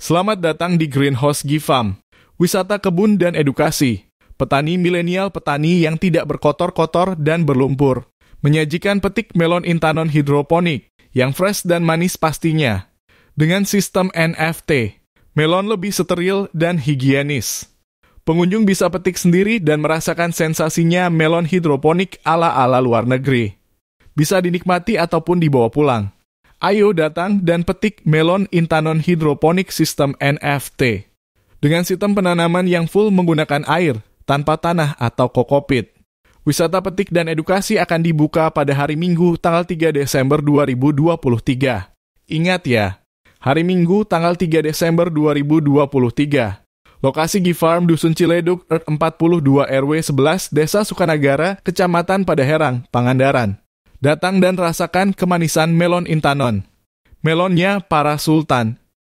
Selamat datang di Greenhouse Gifam, wisata kebun dan edukasi. Petani milenial petani yang tidak berkotor-kotor dan berlumpur. Menyajikan petik melon intanon hidroponik, yang fresh dan manis pastinya. Dengan sistem NFT, melon lebih steril dan higienis. Pengunjung bisa petik sendiri dan merasakan sensasinya melon hidroponik ala-ala luar negeri. Bisa dinikmati ataupun dibawa pulang. Ayo datang dan petik melon Intanon Hydroponic System NFT. Dengan sistem penanaman yang full menggunakan air, tanpa tanah atau kokopit. Wisata petik dan edukasi akan dibuka pada hari Minggu tanggal 3 Desember 2023. Ingat ya, hari Minggu tanggal 3 Desember 2023. Lokasi Gifarm Dusun Ciledug 42 RW 11 Desa Sukanagara, Kecamatan Padaherang, Pangandaran. Datang dan rasakan kemanisan melon Intanon. Melonnya para sultan,